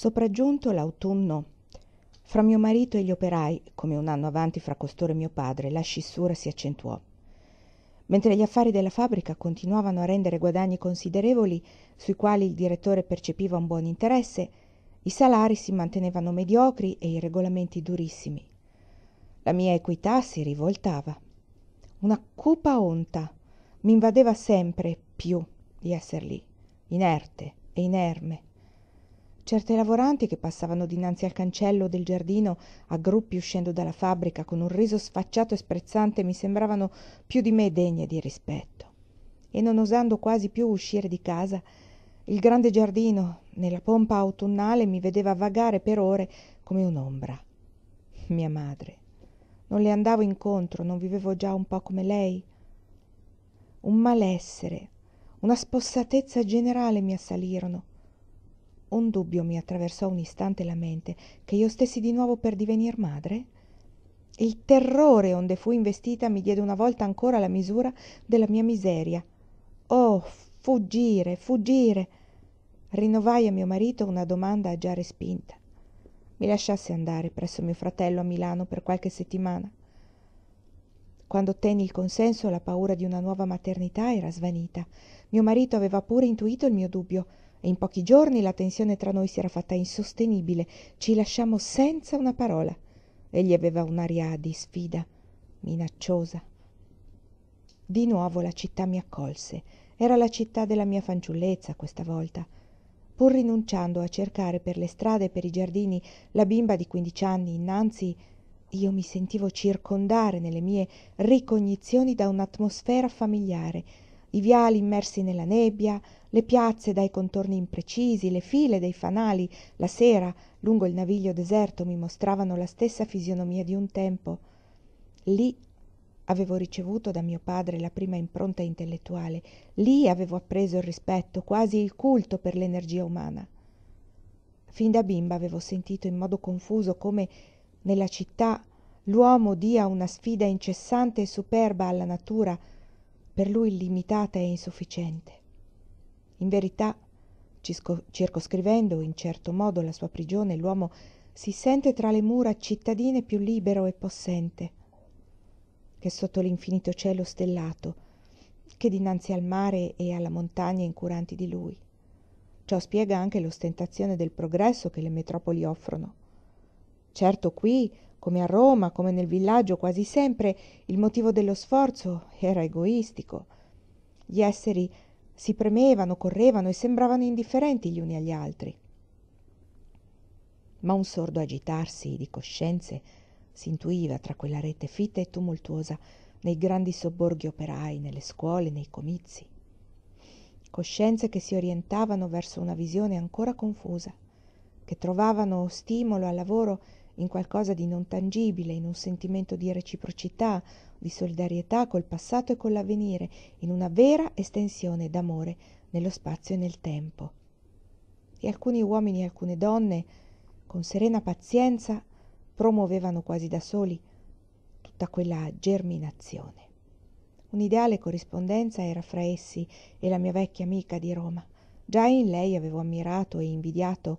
sopraggiunto l'autunno fra mio marito e gli operai come un anno avanti fra costoro e mio padre la scissura si accentuò mentre gli affari della fabbrica continuavano a rendere guadagni considerevoli sui quali il direttore percepiva un buon interesse i salari si mantenevano mediocri e i regolamenti durissimi la mia equità si rivoltava una cupa onta mi invadeva sempre più di esser lì inerte e inerme certe lavoranti che passavano dinanzi al cancello del giardino a gruppi uscendo dalla fabbrica con un riso sfacciato e sprezzante mi sembravano più di me degne di rispetto e non osando quasi più uscire di casa il grande giardino nella pompa autunnale mi vedeva vagare per ore come un'ombra mia madre non le andavo incontro non vivevo già un po' come lei un malessere una spossatezza generale mi assalirono un dubbio mi attraversò un istante la mente che io stessi di nuovo per divenir madre? Il terrore onde fu investita mi diede una volta ancora la misura della mia miseria. Oh, fuggire, fuggire! Rinnovai a mio marito una domanda già respinta. Mi lasciasse andare presso mio fratello a Milano per qualche settimana. Quando ottenni il consenso, la paura di una nuova maternità era svanita. Mio marito aveva pure intuito il mio dubbio e in pochi giorni la tensione tra noi si era fatta insostenibile ci lasciammo senza una parola egli aveva un'aria di sfida minacciosa di nuovo la città mi accolse era la città della mia fanciullezza questa volta pur rinunciando a cercare per le strade e per i giardini la bimba di quindici anni innanzi io mi sentivo circondare nelle mie ricognizioni da un'atmosfera familiare i viali immersi nella nebbia, le piazze dai contorni imprecisi, le file dei fanali, la sera, lungo il naviglio deserto, mi mostravano la stessa fisionomia di un tempo. Lì avevo ricevuto da mio padre la prima impronta intellettuale, lì avevo appreso il rispetto, quasi il culto per l'energia umana. Fin da bimba avevo sentito in modo confuso come nella città l'uomo dia una sfida incessante e superba alla natura, per lui limitata e insufficiente. In verità, circoscrivendo in certo modo la sua prigione, l'uomo si sente tra le mura cittadine più libero e possente che sotto l'infinito cielo stellato, che dinanzi al mare e alla montagna incuranti di lui. Ciò spiega anche l'ostentazione del progresso che le metropoli offrono. Certo qui come a Roma, come nel villaggio quasi sempre, il motivo dello sforzo era egoistico. Gli esseri si premevano, correvano e sembravano indifferenti gli uni agli altri. Ma un sordo agitarsi di coscienze si intuiva tra quella rete fitta e tumultuosa nei grandi sobborghi operai, nelle scuole, nei comizi. Coscienze che si orientavano verso una visione ancora confusa, che trovavano stimolo al lavoro in qualcosa di non tangibile, in un sentimento di reciprocità, di solidarietà col passato e con l'avvenire, in una vera estensione d'amore nello spazio e nel tempo. E alcuni uomini e alcune donne, con serena pazienza, promuovevano quasi da soli tutta quella germinazione. Un'ideale corrispondenza era fra essi e la mia vecchia amica di Roma. Già in lei avevo ammirato e invidiato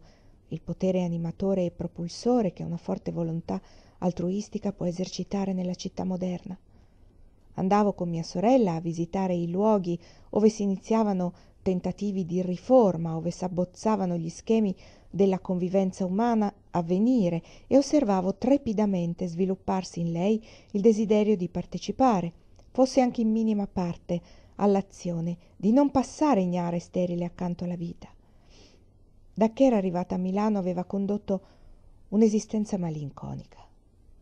il potere animatore e propulsore che una forte volontà altruistica può esercitare nella città moderna. Andavo con mia sorella a visitare i luoghi ove si iniziavano tentativi di riforma, ove s'abbozzavano gli schemi della convivenza umana a venire e osservavo trepidamente svilupparsi in lei il desiderio di partecipare, fosse anche in minima parte, all'azione, di non passare ignara e sterile accanto alla vita da che era arrivata a Milano aveva condotto un'esistenza malinconica,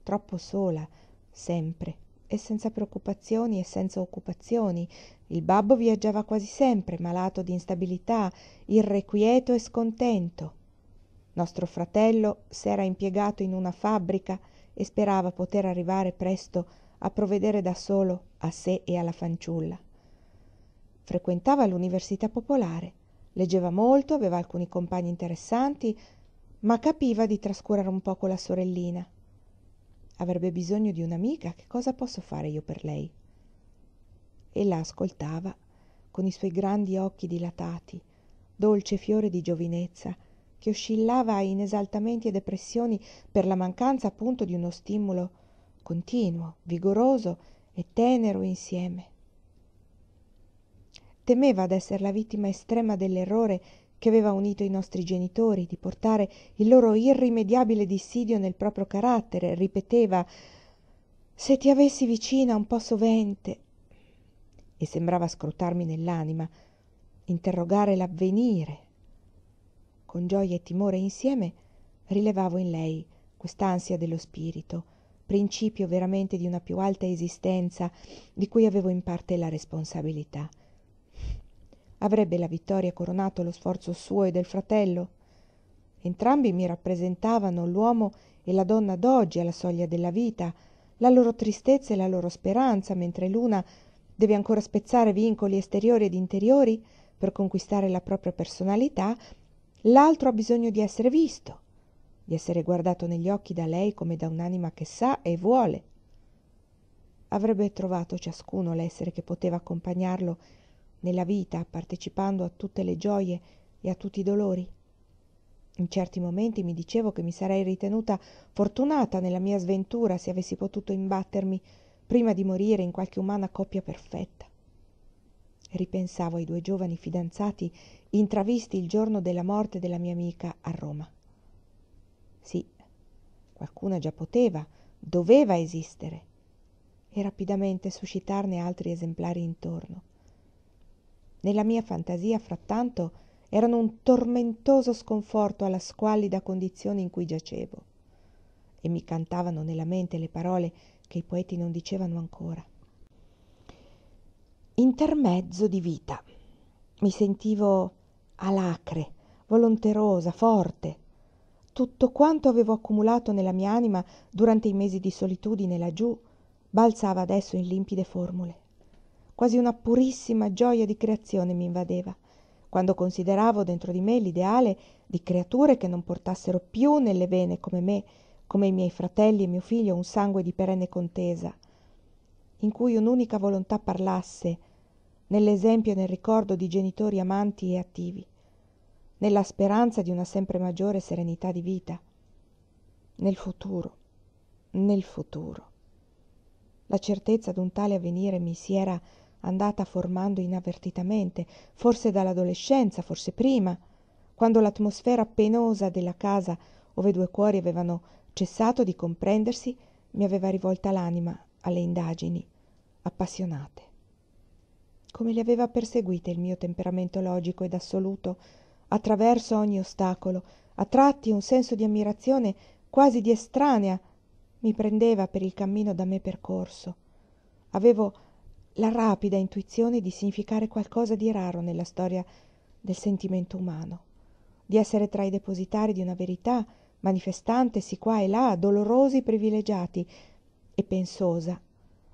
troppo sola, sempre, e senza preoccupazioni e senza occupazioni. Il babbo viaggiava quasi sempre, malato di instabilità, irrequieto e scontento. Nostro fratello s'era impiegato in una fabbrica e sperava poter arrivare presto a provvedere da solo a sé e alla fanciulla. Frequentava l'università popolare leggeva molto aveva alcuni compagni interessanti ma capiva di trascurare un poco la sorellina avrebbe bisogno di un'amica che cosa posso fare io per lei ella ascoltava con i suoi grandi occhi dilatati dolce fiore di giovinezza che oscillava in esaltamenti e depressioni per la mancanza appunto di uno stimolo continuo vigoroso e tenero insieme temeva d'esser la vittima estrema dell'errore che aveva unito i nostri genitori di portare il loro irrimediabile dissidio nel proprio carattere ripeteva se ti avessi vicina un po sovente e sembrava scrutarmi nell'anima interrogare l'avvenire con gioia e timore insieme rilevavo in lei quest'ansia dello spirito principio veramente di una più alta esistenza di cui avevo in parte la responsabilità avrebbe la vittoria coronato lo sforzo suo e del fratello entrambi mi rappresentavano l'uomo e la donna d'oggi alla soglia della vita la loro tristezza e la loro speranza mentre l'una deve ancora spezzare vincoli esteriori ed interiori per conquistare la propria personalità l'altro ha bisogno di essere visto di essere guardato negli occhi da lei come da un'anima che sa e vuole avrebbe trovato ciascuno l'essere che poteva accompagnarlo nella vita partecipando a tutte le gioie e a tutti i dolori? In certi momenti mi dicevo che mi sarei ritenuta fortunata nella mia sventura se avessi potuto imbattermi prima di morire in qualche umana coppia perfetta. Ripensavo ai due giovani fidanzati intravisti il giorno della morte della mia amica a Roma. Sì, qualcuna già poteva, doveva esistere e rapidamente suscitarne altri esemplari intorno nella mia fantasia frattanto erano un tormentoso sconforto alla squallida condizione in cui giacevo e mi cantavano nella mente le parole che i poeti non dicevano ancora intermezzo di vita mi sentivo alacre volonterosa forte tutto quanto avevo accumulato nella mia anima durante i mesi di solitudine laggiù balzava adesso in limpide formule quasi una purissima gioia di creazione m'invadeva quando consideravo dentro di me l'ideale di creature che non portassero più nelle vene come me come i miei fratelli e mio figlio un sangue di perenne contesa in cui un'unica volontà parlasse nell'esempio e nel ricordo di genitori amanti e attivi nella speranza di una sempre maggiore serenità di vita nel futuro nel futuro la certezza d'un tale avvenire mi si era andata formando inavvertitamente forse dall'adolescenza forse prima quando l'atmosfera penosa della casa ove due cuori avevano cessato di comprendersi mi aveva rivolta l'anima alle indagini appassionate come le aveva perseguite il mio temperamento logico ed assoluto attraverso ogni ostacolo a tratti un senso di ammirazione quasi di estranea mi prendeva per il cammino da me percorso avevo la rapida intuizione di significare qualcosa di raro nella storia del sentimento umano, di essere tra i depositari di una verità manifestantesi qua e là, dolorosi privilegiati, e pensosa.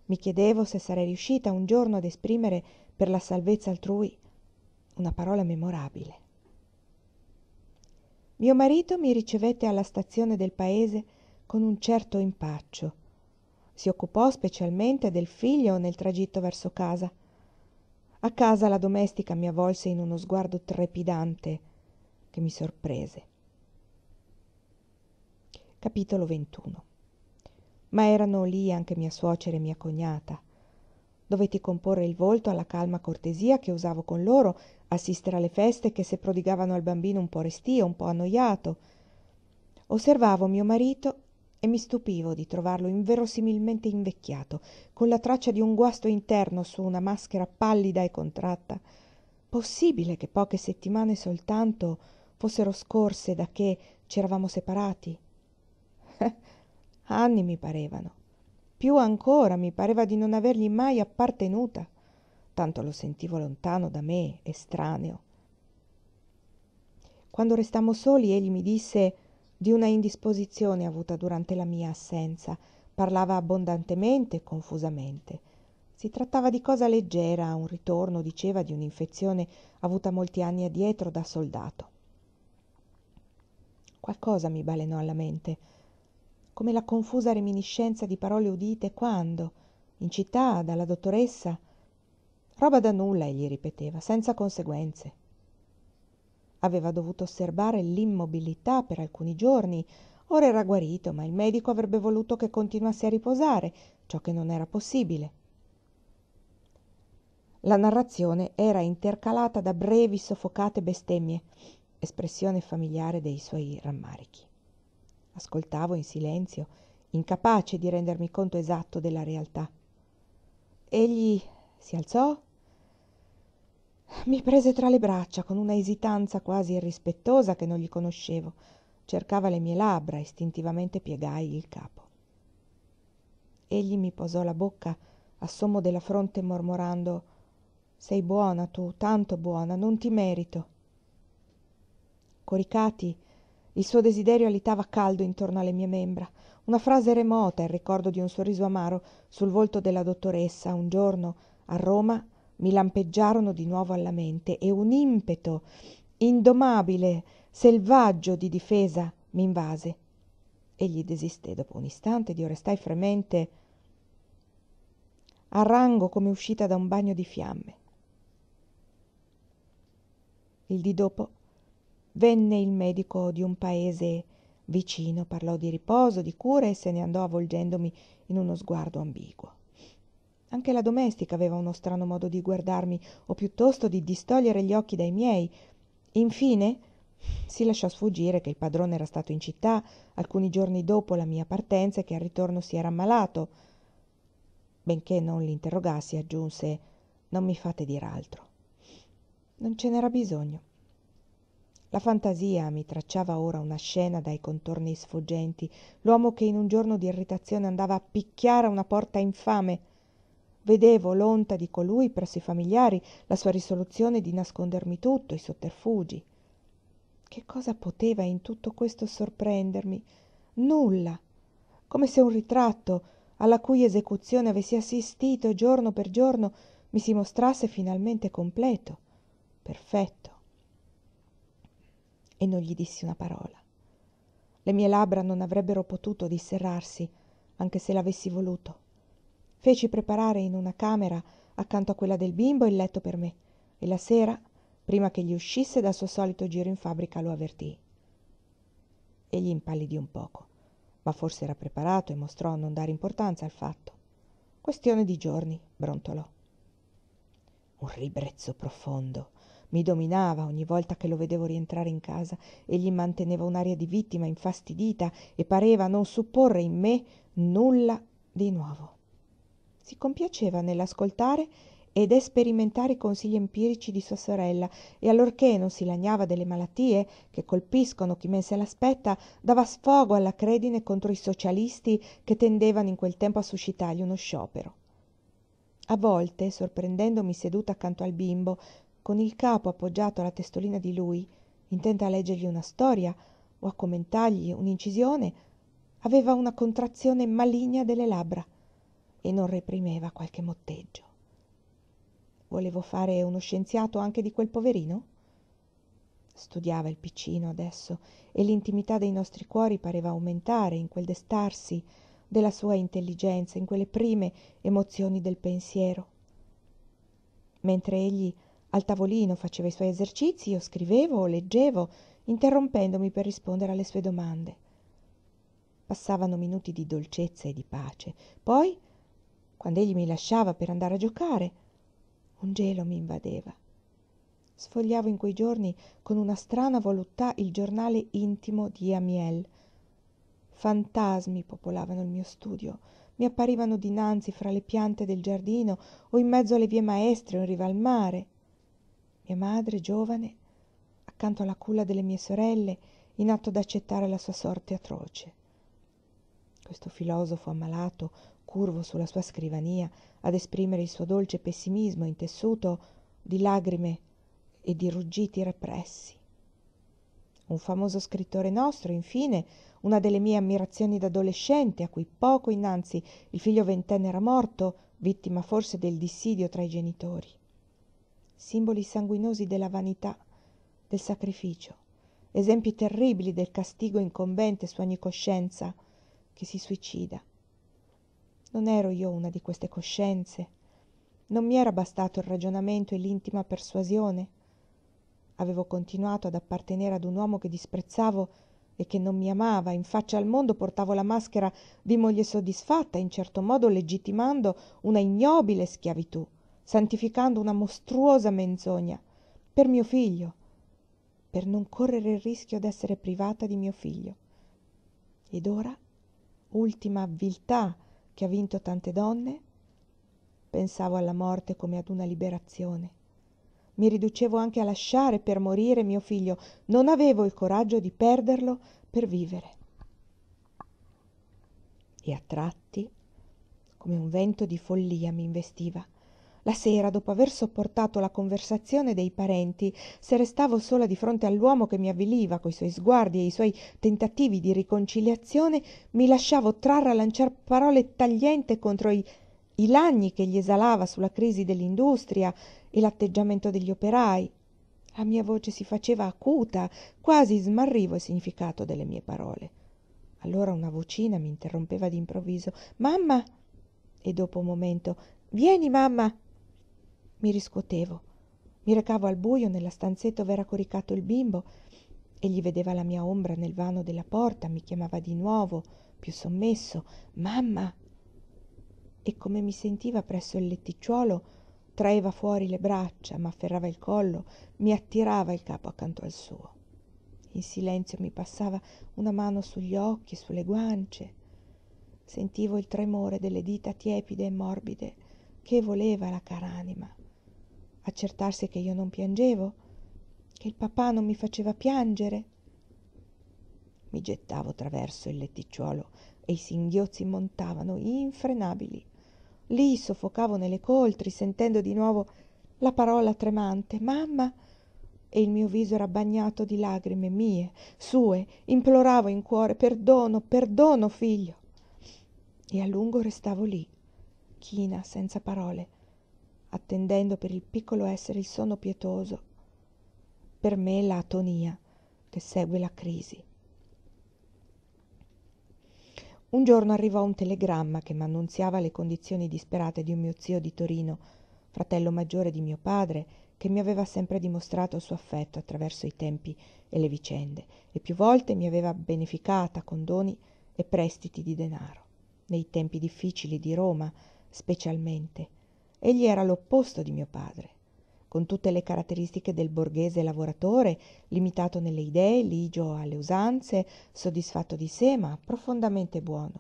Mi chiedevo se sarei riuscita un giorno ad esprimere per la salvezza altrui una parola memorabile. Mio marito mi ricevette alla stazione del paese con un certo impaccio si occupò specialmente del figlio nel tragitto verso casa a casa la domestica mi avvolse in uno sguardo trepidante che mi sorprese ma erano lì anche mia suocera e mia cognata dovetti comporre il volto alla calma cortesia che usavo con loro assistere alle feste che se prodigavano al bambino un po restio un po annoiato. osservavo mio marito e mi stupivo di trovarlo inverosimilmente invecchiato con la traccia di un guasto interno su una maschera pallida e contratta possibile che poche settimane soltanto fossero scorse da che c'eravamo separati anni mi parevano più ancora mi pareva di non avergli mai appartenuta tanto lo sentivo lontano da me estraneo quando restammo soli egli mi disse di una indisposizione avuta durante la mia assenza parlava abbondantemente e confusamente si trattava di cosa leggera un ritorno diceva di un'infezione avuta molti anni addietro da soldato qualcosa mi balenò alla mente come la confusa reminiscenza di parole udite quando in città dalla dottoressa roba da nulla egli ripeteva senza conseguenze Aveva dovuto osservare l'immobilità per alcuni giorni. Ora era guarito, ma il medico avrebbe voluto che continuasse a riposare, ciò che non era possibile. La narrazione era intercalata da brevi soffocate bestemmie, espressione familiare dei suoi rammarichi. Ascoltavo in silenzio, incapace di rendermi conto esatto della realtà. Egli si alzò i prese tra le braccia con una esitanza quasi irrispettosa che non gli conoscevo cercava le mie labbra istintivamente piegai il capo egli mi posò la bocca a sommo della fronte mormorando sei buona tu tanto buona non ti merito coricati il suo desiderio alitava caldo intorno alle mie membra una frase remota il ricordo di un sorriso amaro sul volto della dottoressa un giorno a roma mi lampeggiarono di nuovo alla mente e un impeto indomabile, selvaggio di difesa mi invase. Egli desisté dopo un istante ed io restai fremente a rango come uscita da un bagno di fiamme. Il dì dopo venne il medico di un paese vicino, parlò di riposo, di cure e se ne andò avvolgendomi in uno sguardo ambiguo anche la domestica aveva uno strano modo di guardarmi o piuttosto di distogliere gli occhi dai miei infine si lasciò sfuggire che il padrone era stato in città alcuni giorni dopo la mia partenza e che al ritorno si era ammalato benché non l'interrogassi aggiunse non mi fate dir altro non ce n'era bisogno la fantasia mi tracciava ora una scena dai contorni sfuggenti l'uomo che in un giorno di irritazione andava a picchiare a una porta infame vedevo l'onta di colui presso i familiari la sua risoluzione di nascondermi tutto i sotterfugi che cosa poteva in tutto questo sorprendermi nulla come se un ritratto alla cui esecuzione avessi assistito giorno per giorno mi si mostrasse finalmente completo perfetto e non gli dissi una parola le mie labbra non avrebbero potuto disserrarsi anche se l'avessi voluto feci preparare in una camera accanto a quella del bimbo il letto per me e la sera prima che gli uscisse dal suo solito giro in fabbrica lo avvertii egli impallidì un poco ma forse era preparato e mostrò non dare importanza al fatto questione di giorni brontolò un ribrezzo profondo mi dominava ogni volta che lo vedevo rientrare in casa egli manteneva un'aria di vittima infastidita e pareva non supporre in me nulla di nuovo si compiaceva nell'ascoltare ed esperimentare i consigli empirici di sua sorella e allorché non si lagnava delle malattie che colpiscono chi men se l'aspetta dava sfogo alla credine contro i socialisti che tendevano in quel tempo a suscitargli uno sciopero a volte sorprendendomi seduta accanto al bimbo con il capo appoggiato alla testolina di lui intenta a leggergli una storia o a commentargli un'incisione aveva una contrazione maligna delle labbra e non reprimeva qualche motteggio. Volevo fare uno scienziato anche di quel poverino? Studiava il piccino adesso e l'intimità dei nostri cuori pareva aumentare in quel destarsi della sua intelligenza, in quelle prime emozioni del pensiero. Mentre egli al tavolino faceva i suoi esercizi, io scrivevo o leggevo, interrompendomi per rispondere alle sue domande. Passavano minuti di dolcezza e di pace, poi quando egli mi lasciava per andare a giocare, un gelo mi invadeva. Sfogliavo in quei giorni con una strana voluttà il giornale intimo di Amiel. Fantasmi popolavano il mio studio, mi apparivano dinanzi fra le piante del giardino o in mezzo alle vie maestre o in riva al mare. Mia madre, giovane, accanto alla culla delle mie sorelle, in atto d'accettare la sua sorte atroce. Questo filosofo ammalato, curvo sulla sua scrivania, ad esprimere il suo dolce pessimismo intessuto di lagrime e di ruggiti repressi. Un famoso scrittore nostro, infine, una delle mie ammirazioni d'adolescente, a cui poco innanzi il figlio ventenne era morto, vittima forse del dissidio tra i genitori. Simboli sanguinosi della vanità, del sacrificio, esempi terribili del castigo incombente su ogni coscienza che si suicida non ero io una di queste coscienze. Non mi era bastato il ragionamento e l'intima persuasione. Avevo continuato ad appartenere ad un uomo che disprezzavo e che non mi amava, in faccia al mondo portavo la maschera di moglie soddisfatta, in certo modo legittimando una ignobile schiavitù, santificando una mostruosa menzogna, per mio figlio, per non correre il rischio d'essere privata di mio figlio. Ed ora, ultima viltà che ha vinto tante donne, pensavo alla morte come ad una liberazione. Mi riducevo anche a lasciare per morire mio figlio, non avevo il coraggio di perderlo per vivere. E a tratti, come un vento di follia, mi investiva la sera dopo aver sopportato la conversazione dei parenti se restavo sola di fronte all'uomo che mi avviliva coi suoi sguardi e i suoi tentativi di riconciliazione mi lasciavo trarre a lanciar parole taglienti contro i i lagni che gli esalava sulla crisi dell'industria e l'atteggiamento degli operai. La mia voce si faceva acuta, quasi smarrivo il significato delle mie parole. Allora una vocina mi interrompeva d'improvviso: Mamma! E dopo un momento: Vieni, mamma! Mi riscuotevo. Mi recavo al buio nella stanzetta dove era coricato il bimbo. Egli vedeva la mia ombra nel vano della porta, mi chiamava di nuovo, più sommesso, mamma. E come mi sentiva presso il letticciuolo, traeva fuori le braccia, m'afferrava il collo, mi attirava il capo accanto al suo. In silenzio mi passava una mano sugli occhi, sulle guance. Sentivo il tremore delle dita tiepide e morbide che voleva la cara anima accertarsi che io non piangevo, che il papà non mi faceva piangere. Mi gettavo traverso il letticciolo e i singhiozzi montavano infrenabili. Lì soffocavo nelle coltri, sentendo di nuovo la parola tremante Mamma! e il mio viso era bagnato di lagrime mie, sue, imploravo in cuore perdono, perdono, figlio. E a lungo restavo lì, china, senza parole, attendendo per il piccolo essere il sonno pietoso, per me la atonia che segue la crisi. Un giorno arrivò un telegramma che mi annunziava le condizioni disperate di un mio zio di Torino, fratello maggiore di mio padre, che mi aveva sempre dimostrato il suo affetto attraverso i tempi e le vicende, e più volte mi aveva beneficata con doni e prestiti di denaro, nei tempi difficili di Roma specialmente, egli era l'opposto di mio padre con tutte le caratteristiche del borghese lavoratore limitato nelle idee ligio alle usanze soddisfatto di sé ma profondamente buono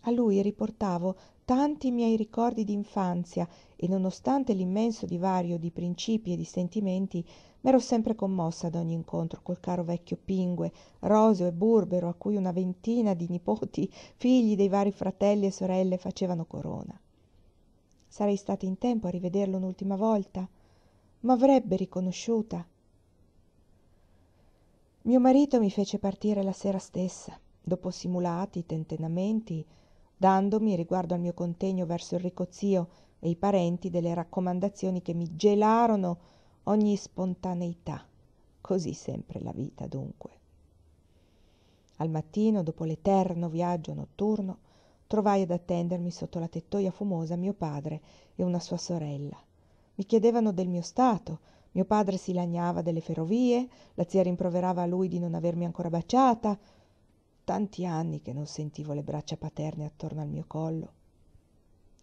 a lui riportavo tanti miei ricordi d'infanzia e nonostante l'immenso divario di principi e di sentimenti m'ero sempre commossa ad ogni incontro col caro vecchio pingue roseo e burbero a cui una ventina di nipoti figli dei vari fratelli e sorelle facevano corona sarei stata in tempo a rivederlo un'ultima volta m'avrebbe riconosciuta mio marito mi fece partire la sera stessa dopo simulati tentennamenti dandomi riguardo al mio contegno verso il ricco zio e i parenti delle raccomandazioni che mi gelarono ogni spontaneità così sempre la vita dunque al mattino dopo l'eterno viaggio notturno trovai ad attendermi sotto la tettoia fumosa mio padre e una sua sorella mi chiedevano del mio stato mio padre si lagnava delle ferrovie la zia rimproverava a lui di non avermi ancora baciata tanti anni che non sentivo le braccia paterne attorno al mio collo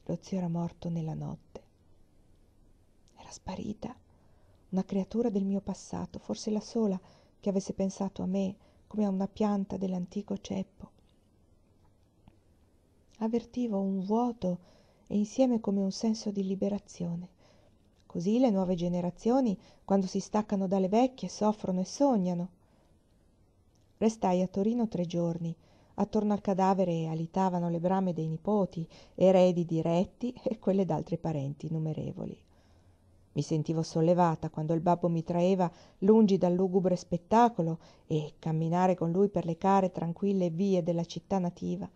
lo zio era morto nella notte era sparita una creatura del mio passato forse la sola che avesse pensato a me come a una pianta dell'antico ceppo avvertivo un vuoto e insieme come un senso di liberazione. Così le nuove generazioni, quando si staccano dalle vecchie, soffrono e sognano. Restai a Torino tre giorni. Attorno al cadavere alitavano le brame dei nipoti, eredi diretti e quelle d'altri parenti innumerevoli. Mi sentivo sollevata quando il babbo mi traeva lungi dal lugubre spettacolo e camminare con lui per le care tranquille vie della città nativa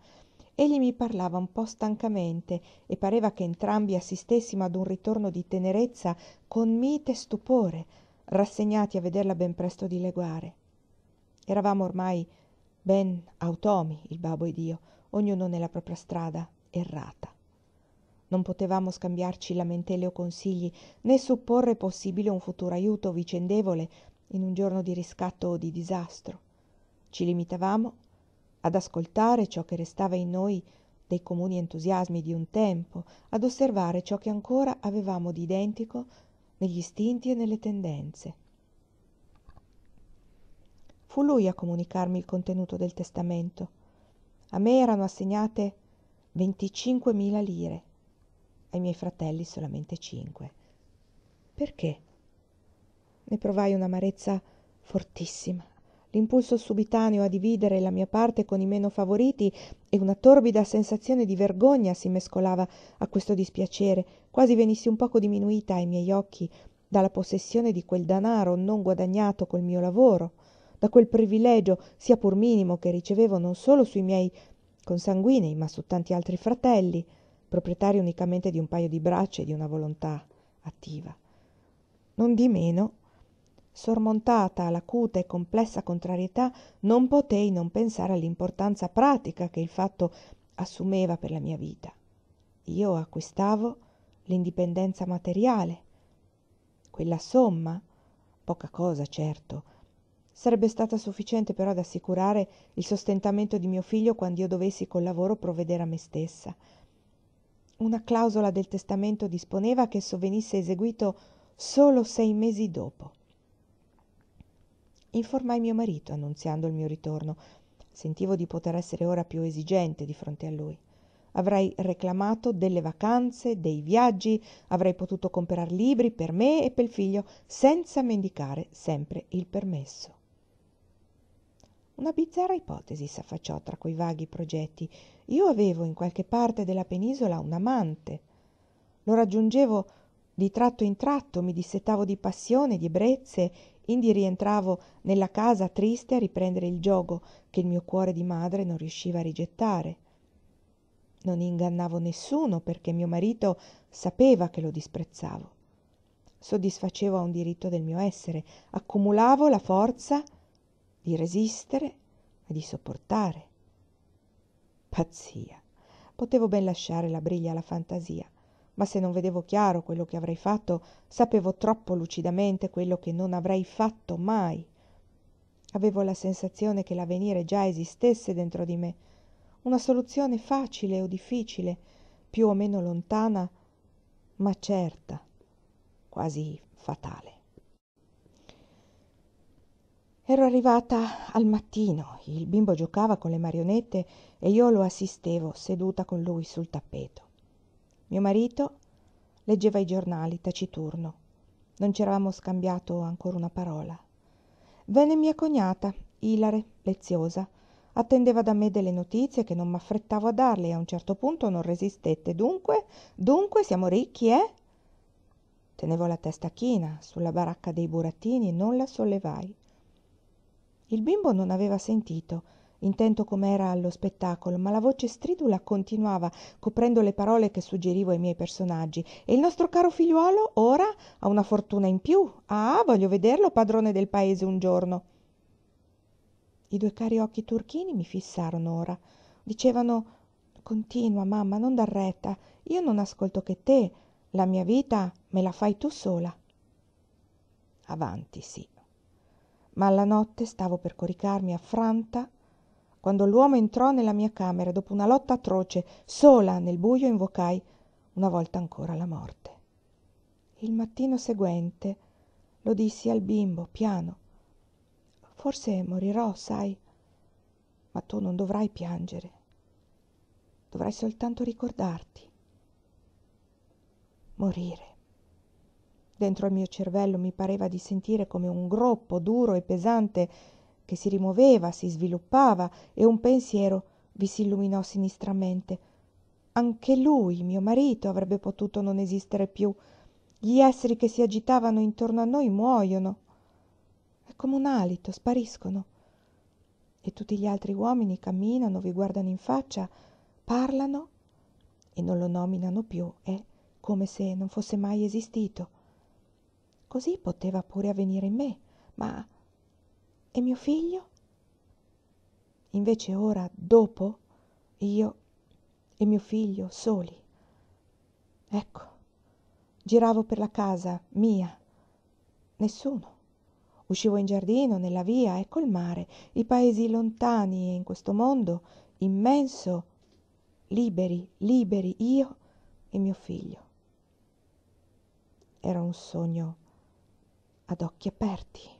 egli mi parlava un po stancamente e pareva che entrambi assistessimo ad un ritorno di tenerezza con mite stupore rassegnati a vederla ben presto dileguare eravamo ormai ben automi il babbo ed io ognuno nella propria strada errata non potevamo scambiarci lamentele o consigli né supporre possibile un futuro aiuto vicendevole in un giorno di riscatto o di disastro ci limitavamo ad ascoltare ciò che restava in noi dei comuni entusiasmi di un tempo, ad osservare ciò che ancora avevamo di identico negli istinti e nelle tendenze. Fu lui a comunicarmi il contenuto del testamento. A me erano assegnate 25.000 lire, ai miei fratelli solamente 5. Perché? Ne provai un'amarezza fortissima l'impulso subitaneo a dividere la mia parte con i meno favoriti e una torbida sensazione di vergogna si mescolava a questo dispiacere quasi venissi un poco diminuita ai miei occhi dalla possessione di quel danaro non guadagnato col mio lavoro da quel privilegio sia pur minimo che ricevevo non solo sui miei consanguinei ma su tanti altri fratelli proprietari unicamente di un paio di braccia e di una volontà attiva non di meno sormontata l'acuta e complessa contrarietà, non potei non pensare all'importanza pratica che il fatto assumeva per la mia vita. Io acquistavo l'indipendenza materiale. Quella somma, poca cosa certo, sarebbe stata sufficiente però ad assicurare il sostentamento di mio figlio quando io dovessi col lavoro provvedere a me stessa. Una clausola del testamento disponeva che esso venisse eseguito solo sei mesi dopo. Informai mio marito, annunziando il mio ritorno. Sentivo di poter essere ora più esigente di fronte a lui. Avrei reclamato delle vacanze, dei viaggi, avrei potuto comprare libri per me e per il figlio, senza mendicare sempre il permesso. Una bizzarra ipotesi s'affacciò tra quei vaghi progetti. Io avevo in qualche parte della penisola un amante. Lo raggiungevo di tratto in tratto, mi dissetavo di passione, di ebbrezze indi rientravo nella casa triste a riprendere il giogo che il mio cuore di madre non riusciva a rigettare non ingannavo nessuno perché mio marito sapeva che lo disprezzavo soddisfacevo a un diritto del mio essere accumulavo la forza di resistere e di sopportare pazzia potevo ben lasciare la briglia alla fantasia ma se non vedevo chiaro quello che avrei fatto, sapevo troppo lucidamente quello che non avrei fatto mai. Avevo la sensazione che l'avvenire già esistesse dentro di me, una soluzione facile o difficile, più o meno lontana, ma certa, quasi fatale. Ero arrivata al mattino, il bimbo giocava con le marionette e io lo assistevo seduta con lui sul tappeto. Mio marito leggeva i giornali, taciturno. Non ci eravamo scambiato ancora una parola. Venne mia cognata, ilare, leziosa. Attendeva da me delle notizie che non m'affrettavo a darle e a un certo punto non resistette. Dunque, dunque, siamo ricchi, eh? Tenevo la testa china sulla baracca dei burattini e non la sollevai. Il bimbo non aveva sentito intento com'era allo spettacolo, ma la voce stridula continuava, coprendo le parole che suggerivo ai miei personaggi. E il nostro caro figliuolo ora ha una fortuna in più. Ah, voglio vederlo padrone del paese un giorno. I due cari occhi turchini mi fissarono ora. Dicevano Continua, mamma, non dar retta. Io non ascolto che te. La mia vita me la fai tu sola. Avanti, sì. Ma alla notte stavo per coricarmi affranta quando l'uomo entrò nella mia camera e dopo una lotta atroce sola nel buio, invocai una volta ancora la morte il mattino seguente lo dissi al bimbo piano forse morirò sai ma tu non dovrai piangere dovrai soltanto ricordarti morire dentro il mio cervello mi pareva di sentire come un groppo duro e pesante che si rimuoveva, si sviluppava e un pensiero vi si illuminò sinistramente. Anche lui, mio marito, avrebbe potuto non esistere più. Gli esseri che si agitavano intorno a noi muoiono. È come un alito, spariscono. E tutti gli altri uomini camminano, vi guardano in faccia, parlano e non lo nominano più. È come se non fosse mai esistito. Così poteva pure avvenire in me, ma e mio figlio? Invece ora, dopo, io e mio figlio soli. Ecco, giravo per la casa, mia. Nessuno. Uscivo in giardino, nella via, ecco il mare, i paesi lontani e in questo mondo immenso, liberi, liberi, io e mio figlio. Era un sogno ad occhi aperti.